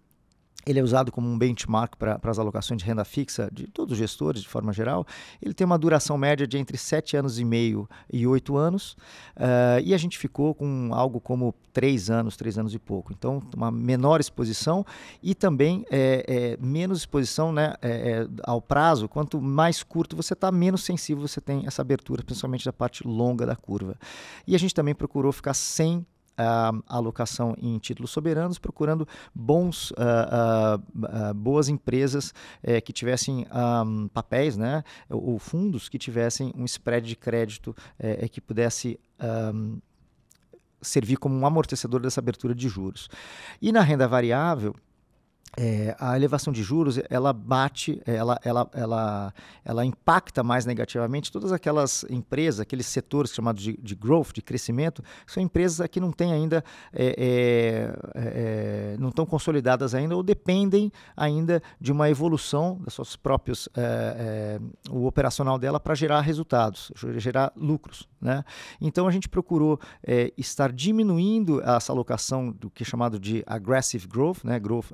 ele é usado como um benchmark para as alocações de renda fixa de todos os gestores, de forma geral. Ele tem uma duração média de entre 7 anos e meio e 8 anos, uh, e a gente ficou com algo como 3 anos, 3 anos e pouco. Então, uma menor exposição e também é, é, menos exposição né, é, ao prazo. Quanto mais curto você está, menos sensível você tem essa abertura, principalmente da parte longa da curva. E a gente também procurou ficar sem uh, alocação em títulos soberanos, procurando bons, uh, boas empresas eh, que tivessem um, papéis, né, ou fundos que tivessem um spread de crédito eh, eh, que pudesse um, servir como um amortecedor dessa abertura de juros. E na renda variável, é, a elevação de juros ela bate, é, ela, ela, ela, ela impacta mais negativamente todas aquelas empresas, aqueles setores chamados de, de growth, de crescimento, são empresas que não têm ainda, é, é, é, é não estão consolidadas ainda ou dependem ainda de uma evolução das suas próprias, o operacional dela para gerar resultados, gerar lucros. Né? Então a gente procurou estar diminuindo essa alocação do que é chamado de aggressive growth, né? growth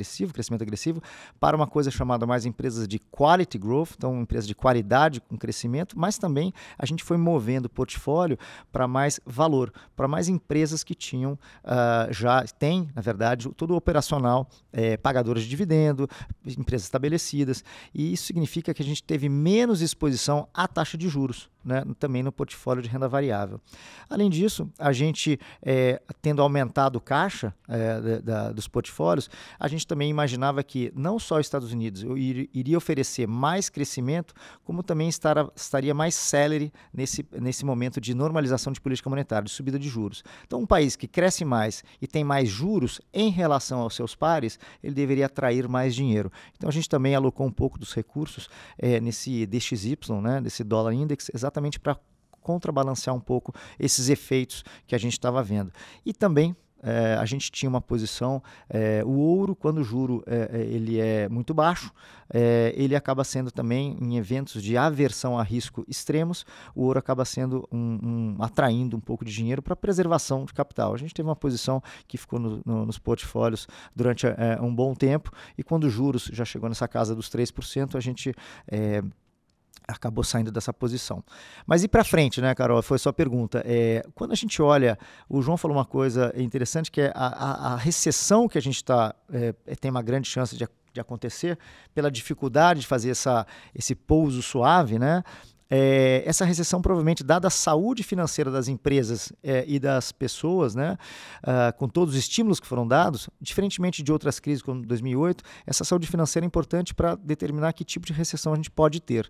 agressivo, crescimento agressivo, para uma coisa chamada mais empresas de quality growth, então empresas de qualidade com crescimento, mas também a gente foi movendo o portfólio para mais valor, para mais empresas que tinham, uh, já tem, na verdade, todo o operacional, é, pagadoras de dividendo, empresas estabelecidas, e isso significa que a gente teve menos exposição à taxa de juros né, também no portfólio de renda variável. Além disso, a gente, é, tendo aumentado o caixa é, da, da, dos portfólios, a gente também imaginava que não só os Estados Unidos iria oferecer mais crescimento, como também estar, estaria mais celere nesse, nesse momento de normalização de política monetária, de subida de juros. Então, um país que cresce mais e tem mais juros em relação aos seus pares, ele deveria atrair mais dinheiro. Então, a gente também alocou um pouco dos recursos é, nesse DXY, né, dólar index, exatamente exatamente para contrabalancear um pouco esses efeitos que a gente estava vendo. E também é, a gente tinha uma posição, é, o ouro, quando o juro é, ele é muito baixo, ele acaba sendo também, em eventos de aversão a risco extremos, o ouro acaba sendo um, um atraindo um pouco de dinheiro para preservação de capital. A gente teve uma posição que ficou no, no, nos portfólios durante um bom tempo, e quando os juros já chegou nessa casa dos 3%, a gente acabou saindo dessa posição. Mas e para frente, né, Carol? Foi a sua pergunta. É, quando a gente olha, o João falou uma coisa interessante, que é a, a, a recessão que a gente está, é, é, tem uma grande chance de, de acontecer, pela dificuldade de fazer essa, esse pouso suave, né? É, essa recessão, provavelmente, dada a saúde financeira das empresas é, e das pessoas, né, uh, com todos os estímulos que foram dados, diferentemente de outras crises como 2008, essa saúde financeira é importante para determinar que tipo de recessão a gente pode ter.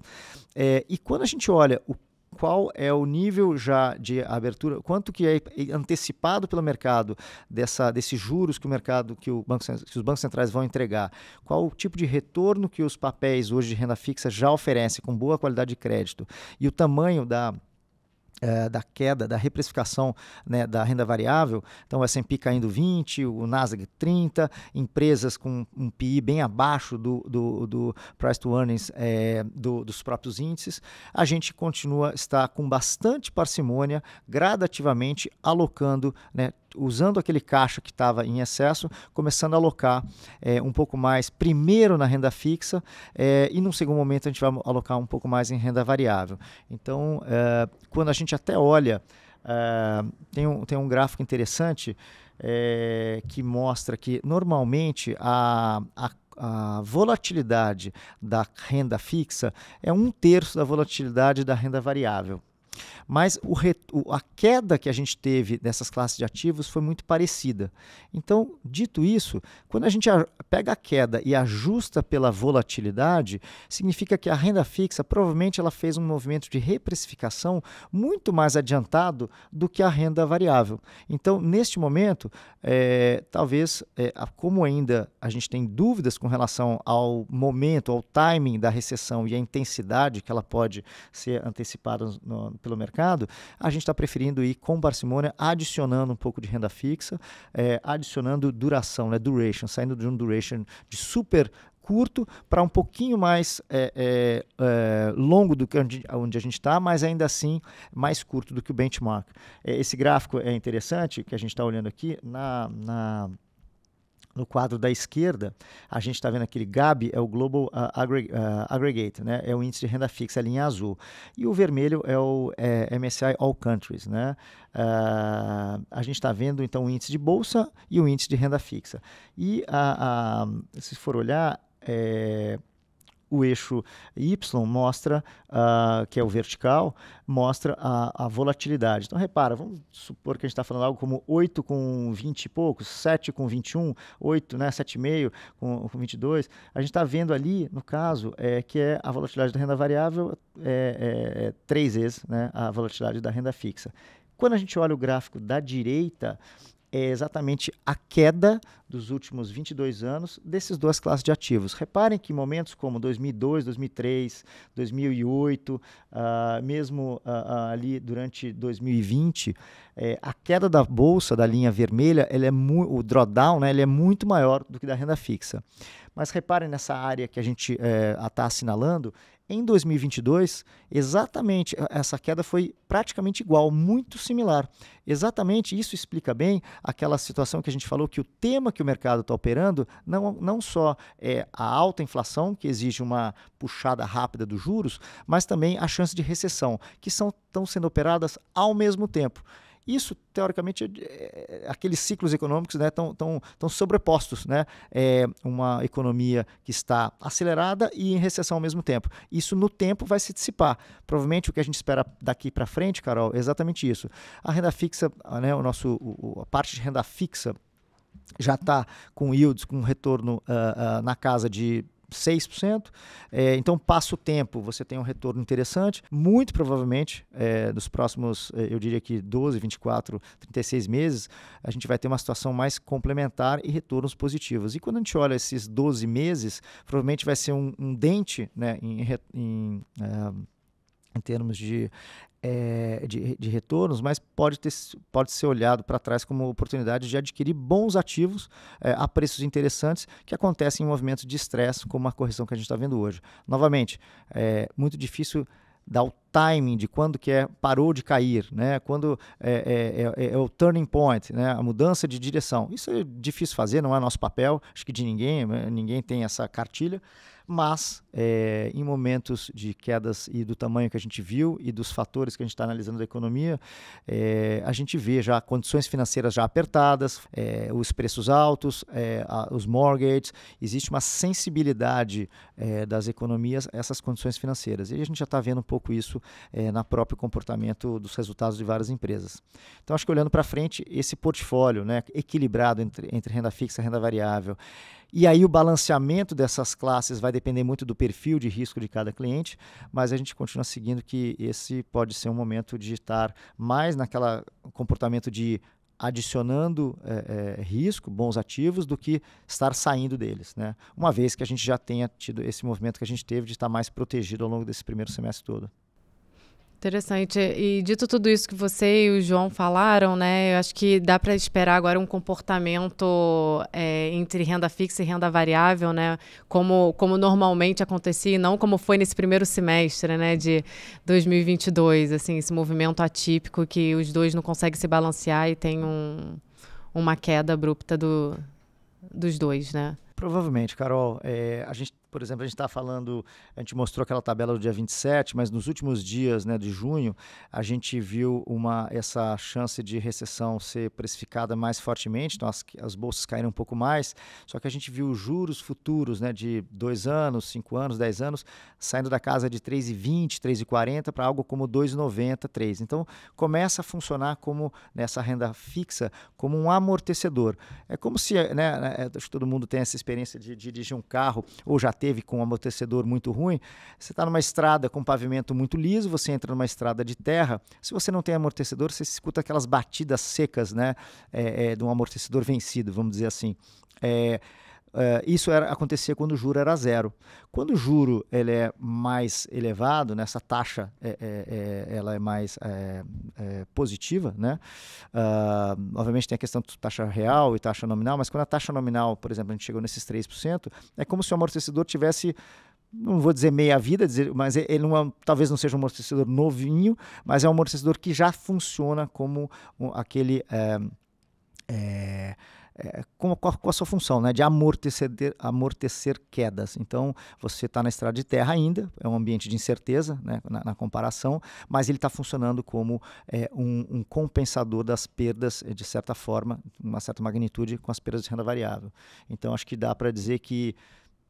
É, e quando a gente olha o qual é o nível já de abertura, quanto que é antecipado pelo mercado dessa, desses juros que o mercado, que, o banco, que os bancos centrais vão entregar, qual o tipo de retorno que os papéis hoje de renda fixa já oferecem com boa qualidade de crédito e o tamanho da eh, da queda, da reprecificação né, da renda variável, então o S&P caindo 20, o Nasdaq 30, empresas com um PI bem abaixo do, do, do price to earnings é, do, dos próprios índices, a gente continua está com bastante parcimônia, gradativamente alocando né, usando aquele caixa que estava em excesso, começando a alocar é, um pouco mais, primeiro na renda fixa, é, e num segundo momento a gente vai alocar um pouco mais em renda variável. Então, é, quando a gente até olha, tem, um, tem um gráfico interessante que mostra que normalmente a, a a volatilidade da renda fixa é um terço da volatilidade da renda variável. Mas o, a queda que a gente teve dessas classes de ativos foi muito parecida. Então, dito isso, quando a gente pega a queda e ajusta pela volatilidade, significa que a renda fixa provavelmente ela fez um movimento de reprecificação muito mais adiantado do que a renda variável. Então, neste momento, é, talvez, é, como ainda a gente tem dúvidas com relação ao momento, ao timing da recessão e a intensidade que ela pode ser antecipada no, pelo mercado, a gente está preferindo ir com parcimônia, adicionando um pouco de renda fixa, é, adicionando duração, né, duration, saindo de um duration de super curto para um pouquinho mais é, é, é, longo do que onde, onde a gente está, mas ainda assim mais curto do que o benchmark. É, esse gráfico é interessante que a gente está olhando aqui na, na no quadro da esquerda, a gente está vendo aquele GAB, é o Global ah, ah, Aggregate, né? é o índice de renda fixa, a linha azul. E o vermelho é o é, MSI All Countries. Né? Uh, a gente está vendo, então, o índice de bolsa e o índice de renda fixa. E, a, a se for olhar, é, o eixo Y mostra, uh, que é o vertical, mostra a, a, volatilidade. Então, repara, vamos supor que a gente está falando algo como 8 com 20 e poucos, 7 com 21, 8, né, 7,5 com, com 22. A gente está vendo ali, no caso, é, que é a volatilidade da renda variável é, é, é três vezes né, a volatilidade da renda fixa. Quando a gente olha o gráfico da direita, é exatamente a queda dos últimos 22 anos desses duas classes de ativos. Reparem que momentos como 2002, 2003, 2008, uh, mesmo uh, uh, ali durante 2020, eh, a queda da bolsa da linha vermelha, ele é o drawdown, né, ele é muito maior do que da renda fixa. Mas reparem nessa área que a gente está eh, assinalando, em 2022, exatamente essa queda foi praticamente igual, muito similar. Exatamente isso explica bem aquela situação que a gente falou que o tema que o mercado está operando não, não só é a alta inflação, que exige uma puxada rápida dos juros, mas também a chance de recessão, que são, estão sendo operadas ao mesmo tempo. Isso, teoricamente, é, é, é, aqueles ciclos econômicos estão né, tão, tão, tão sobrepostos. Né? É uma economia que está acelerada e em recessão ao mesmo tempo. Isso, no tempo, vai se dissipar. Provavelmente, o que a gente espera daqui para frente, Carol, é exatamente isso. A renda fixa, né, o nosso, o, a parte de renda fixa já está com yields, com retorno uh, uh, na casa de 6%. É, então, passa o tempo, você tem um retorno interessante. Muito provavelmente, é, nos próximos, é, eu diria que 12, 24, 36 meses, a gente vai ter uma situação mais complementar e retornos positivos. E quando a gente olha esses 12 meses, provavelmente vai ser um, um dente né, em, em, é, em termos de é, de, de, retornos, mas pode, ter, pode ser olhado para trás como oportunidade de adquirir bons ativos é, a preços interessantes que acontecem em movimentos de estresse, como a correção que a gente está vendo hoje. Novamente, é muito difícil dar o timing de quando que é, parou de cair, né? quando é, é, é, é, o turning point, né? a mudança de direção. Isso é difícil fazer, não é nosso papel, acho que de ninguém, ninguém tem essa cartilha, mas é, em momentos de quedas e do tamanho que a gente viu e dos fatores que a gente está analisando da economia, é, a gente vê já condições financeiras já apertadas, é, os preços altos, é, a, os mortgages, existe uma sensibilidade é, das economias a essas condições financeiras. E a gente já está vendo um pouco isso é, no próprio comportamento dos resultados de várias empresas. Então, acho que olhando para frente, esse portfólio né, equilibrado entre, entre renda fixa e renda variável, e aí o balanceamento dessas classes vai depender muito do perfil de risco de cada cliente, mas a gente continua seguindo que esse pode ser um momento de estar mais naquela comportamento de adicionando é, é, risco, bons ativos, do que estar saindo deles, né? Uma vez que a gente já tenha tido esse movimento que a gente teve de estar mais protegido ao longo desse primeiro semestre todo. Interessante. E dito tudo isso que você e o João falaram, né? Eu acho que dá para esperar agora um comportamento é, entre renda fixa e renda variável, né? Como, como normalmente acontecia, e não como foi nesse primeiro semestre, né? De 2022, assim, esse movimento atípico que os dois não conseguem se balancear e tem um, uma queda abrupta do, dos dois, né? Provavelmente, Carol. É, a gente por exemplo, a gente está falando, a gente mostrou aquela tabela do dia 27, mas nos últimos dias né, de junho, a gente viu uma, essa chance de recessão ser precificada mais fortemente, então as, as bolsas caíram um pouco mais, só que a gente viu juros futuros né, de dois anos, cinco anos, dez anos, saindo da casa de 3,20, 3,40 para algo como 2,90, três Então, começa a funcionar como, nessa renda fixa, como um amortecedor. É como se, né, né é, acho que todo mundo tem essa experiência de dirigir um carro, ou já teve com um amortecedor muito ruim, você está numa estrada com pavimento muito liso, você entra numa estrada de terra, se você não tem amortecedor, você escuta aquelas batidas secas, né, é, é, de um amortecedor vencido, vamos dizer assim. É, Uh, isso era, acontecia quando o juro era zero. Quando o juro ele é mais elevado, né, essa taxa é, é, é ela é mais é, positiva, né? Uh, obviamente tem a questão de taxa real e taxa nominal, mas quando a taxa nominal, por exemplo, a gente chegou nesses 3%, é como se o amortecedor tivesse não vou dizer meia vida, dizer, mas ele não é, talvez não seja um amortecedor novinho, mas é um amortecedor que já funciona como aquele é, com, a, com, a, sua função, né, de amortecer, amortecer quedas. Então, você está na estrada de terra ainda, é um ambiente de incerteza né, na, na comparação, mas ele está funcionando como é, um, um, compensador das perdas, eh, de certa forma, uma certa magnitude, com as perdas de renda variável. Então, acho que dá para dizer que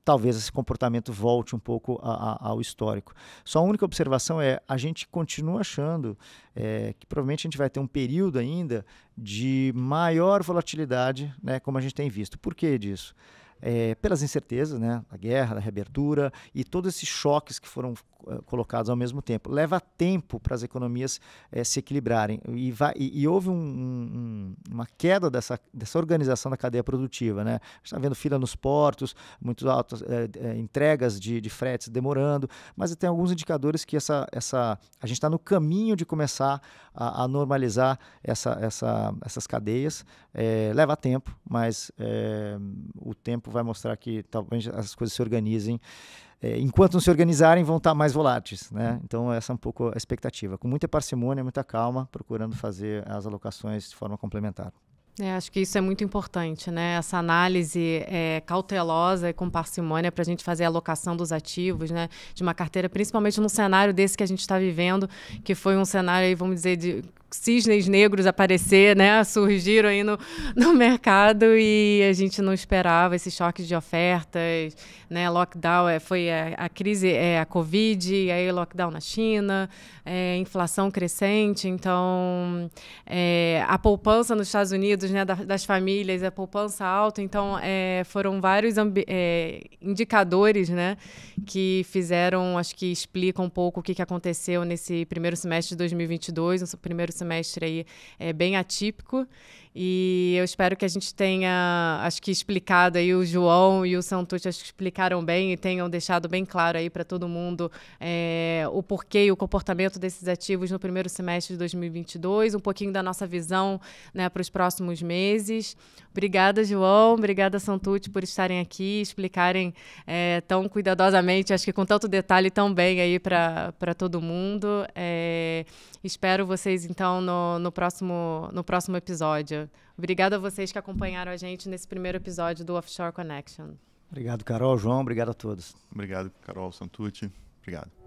talvez esse comportamento volte um pouco a, a, ao histórico. Só a única observação é a gente continua achando é, que provavelmente a gente vai ter um período ainda de maior volatilidade, né, como a gente tem visto. Por que disso? é, pelas incertezas, né, a guerra, a reabertura e todos esses choques que foram eh, colocados ao mesmo tempo. Leva tempo para as economias eh, se equilibrarem e, vai, e, e houve um, um, uma queda dessa, dessa organização da cadeia produtiva. Né? A gente está vendo fila nos portos, muitos altos, entregas de, de fretes demorando, mas tem alguns indicadores que essa, essa, a gente está no caminho de começar a, a normalizar essa, essa, essas cadeias. leva tempo, mas o tempo vai mostrar que talvez as coisas se organizem. É, enquanto não se organizarem, vão estar mais voláteis. Né? Uhum. Então, essa é um pouco a expectativa. Com muita parcimônia, muita calma, procurando fazer as alocações de forma complementar. É, acho que isso é muito importante, né? Essa análise é, cautelosa e com parcimônia para a gente fazer a alocação dos ativos, né? De uma carteira, principalmente no cenário desse que a gente está vivendo, que foi um cenário aí, vamos dizer, de cisnes negros aparecer, né, surgiram aí no, no mercado e a gente não esperava esse choque de ofertas, né, lockdown, é, foi a, a, crise, é, a Covid, aí lockdown na China, é, inflação crescente, então é, a poupança nos Estados Unidos, né, da, das famílias, a poupança alta, então é, foram vários é, indicadores, né, que fizeram, acho que explicam um pouco o que, que aconteceu nesse primeiro semestre de 2022, no primeiro semestre aí é, bem atípico. E eu espero que a gente tenha, acho que explicado aí o João e o Santucci, acho que explicaram bem e tenham deixado bem claro aí para todo mundo é, o porquê e o comportamento desses ativos no primeiro semestre de 2022, um pouquinho da nossa visão né, para os próximos meses. Obrigada, João, obrigada, Santucci, por estarem aqui, explicarem é, tão cuidadosamente, acho que com tanto detalhe tão bem aí para todo mundo. É, espero vocês então no, no, próximo, no próximo episódio. Obrigada a vocês que acompanharam a gente nesse primeiro episódio do Offshore Connection. Obrigado, Carol, João. Obrigado a todos. Obrigado, Carol Santucci. Obrigado.